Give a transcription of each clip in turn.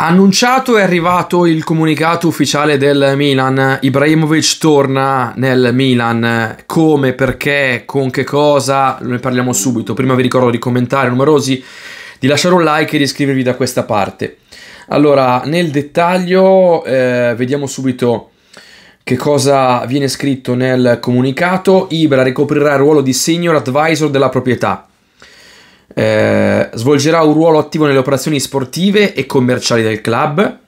Annunciato è arrivato il comunicato ufficiale del Milan, Ibrahimovic torna nel Milan, come, perché, con che cosa, ne parliamo subito, prima vi ricordo di commentare numerosi, di lasciare un like e di iscrivervi da questa parte. Allora, nel dettaglio eh, vediamo subito che cosa viene scritto nel comunicato, Ibra ricoprirà il ruolo di senior advisor della proprietà, eh, svolgerà un ruolo attivo nelle operazioni sportive e commerciali del club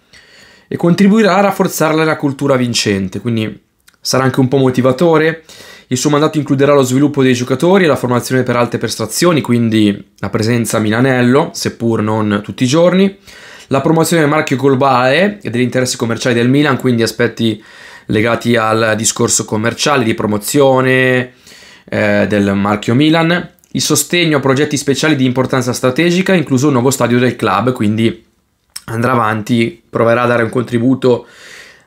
e contribuirà a rafforzare la cultura vincente, quindi sarà anche un po' motivatore. Il suo mandato includerà lo sviluppo dei giocatori e la formazione per alte prestazioni, quindi la presenza a Milanello, seppur non tutti i giorni, la promozione del marchio globale e degli interessi commerciali del Milan, quindi aspetti legati al discorso commerciale, di promozione eh, del marchio Milan, il sostegno a progetti speciali di importanza strategica, incluso un nuovo stadio del club, quindi andrà avanti, proverà a dare un contributo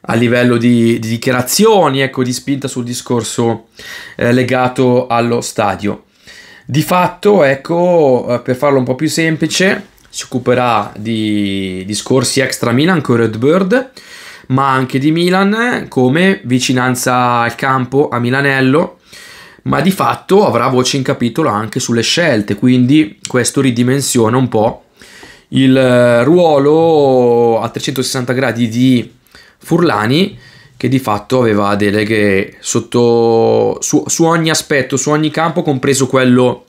a livello di, di dichiarazioni, ecco, di spinta sul discorso eh, legato allo stadio. Di fatto, ecco, eh, per farlo un po' più semplice, si occuperà di discorsi extra Milan con Red Bird, ma anche di Milan come vicinanza al campo a Milanello, ma di fatto avrà voce in capitolo anche sulle scelte, quindi questo ridimensiona un po' il eh, ruolo a 360 gradi di Furlani che di fatto aveva deleghe sotto, su, su ogni aspetto, su ogni campo, compreso quello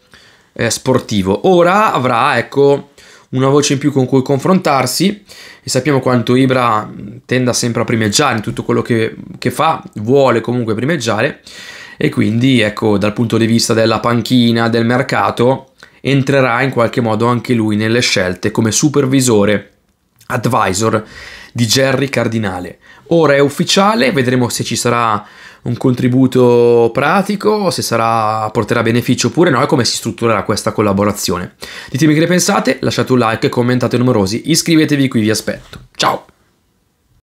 eh, sportivo. Ora avrà, ecco, una voce in più con cui confrontarsi e sappiamo quanto Ibra tenda sempre a primeggiare in tutto quello che, che fa, vuole comunque primeggiare e quindi ecco dal punto di vista della panchina, del mercato, entrerà in qualche modo anche lui nelle scelte come supervisore, advisor di Jerry Cardinale. Ora è ufficiale, vedremo se ci sarà un contributo pratico, se sarà, porterà beneficio oppure no e come si strutturerà questa collaborazione. Ditemi che ne pensate, lasciate un like, commentate numerosi, iscrivetevi qui, vi aspetto. Ciao!